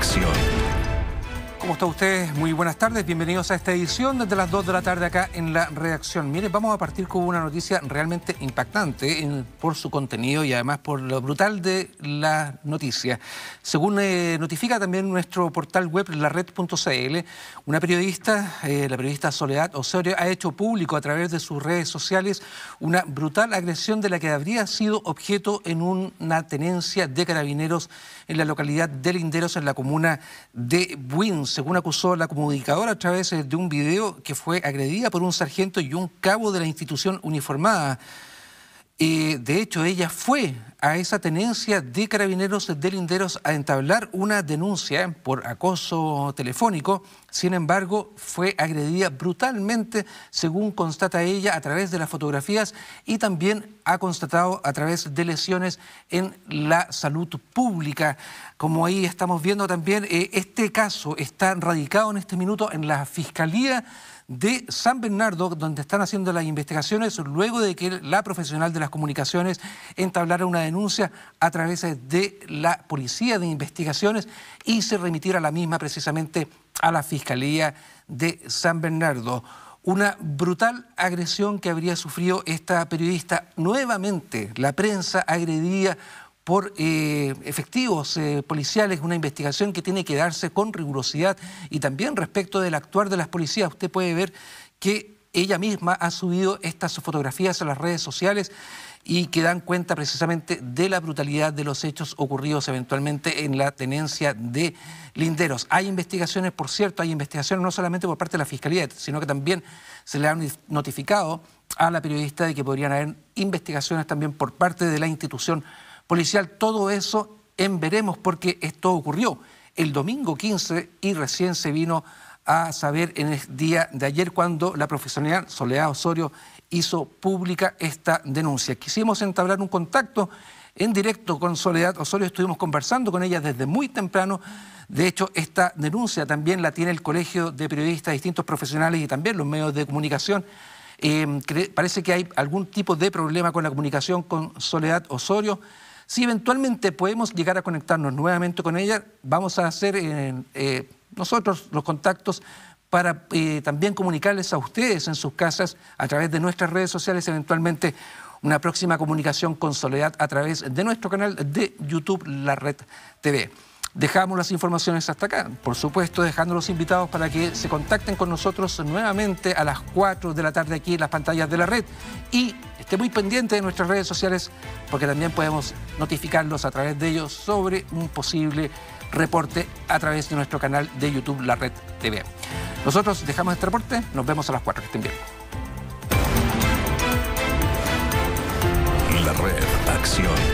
acción. ¿Cómo están ustedes? Muy buenas tardes, bienvenidos a esta edición desde las 2 de la tarde acá en La redacción. Mire, vamos a partir con una noticia realmente impactante por su contenido y además por lo brutal de la noticia. Según eh, notifica también nuestro portal web La Red.cl, una periodista, eh, la periodista Soledad Osorio, ha hecho público a través de sus redes sociales una brutal agresión de la que habría sido objeto en una tenencia de carabineros en la localidad de Linderos, en la comuna de Buinse según acusó la comunicadora a través eh, de un video que fue agredida por un sargento y un cabo de la institución uniformada. Eh, de hecho, ella fue a esa tenencia de carabineros de Linderos a entablar una denuncia por acoso telefónico. Sin embargo, fue agredida brutalmente, según constata ella a través de las fotografías y también ha constatado a través de lesiones en la salud pública. Como ahí estamos viendo también, eh, este caso está radicado en este minuto en la Fiscalía de San Bernardo, donde están haciendo las investigaciones luego de que la profesional de las comunicaciones entablara una denuncia a través de la Policía de Investigaciones y se remitiera la misma precisamente a la Fiscalía de San Bernardo. Una brutal agresión que habría sufrido esta periodista. Nuevamente la prensa agredía por eh, efectivos eh, policiales, una investigación que tiene que darse con rigurosidad y también respecto del actuar de las policías. Usted puede ver que ella misma ha subido estas fotografías a las redes sociales y que dan cuenta precisamente de la brutalidad de los hechos ocurridos eventualmente en la tenencia de linderos. Hay investigaciones, por cierto, hay investigaciones no solamente por parte de la Fiscalía, sino que también se le han notificado a la periodista de que podrían haber investigaciones también por parte de la institución policial, todo eso en veremos porque esto ocurrió el domingo 15 y recién se vino a saber en el día de ayer cuando la profesional Soledad Osorio hizo pública esta denuncia. Quisimos entablar un contacto en directo con Soledad Osorio, estuvimos conversando con ella desde muy temprano. De hecho, esta denuncia también la tiene el Colegio de Periodistas, distintos profesionales y también los medios de comunicación. Eh, parece que hay algún tipo de problema con la comunicación con Soledad Osorio. Si eventualmente podemos llegar a conectarnos nuevamente con ella, vamos a hacer eh, eh, nosotros los contactos para eh, también comunicarles a ustedes en sus casas a través de nuestras redes sociales, eventualmente una próxima comunicación con Soledad a través de nuestro canal de YouTube La Red TV. Dejamos las informaciones hasta acá, por supuesto dejando los invitados para que se contacten con nosotros nuevamente a las 4 de la tarde aquí en las pantallas de la red y esté muy pendiente de nuestras redes sociales porque también podemos notificarlos a través de ellos sobre un posible reporte a través de nuestro canal de YouTube La Red TV. Nosotros dejamos este reporte, nos vemos a las 4, que estén bien. La Red Acción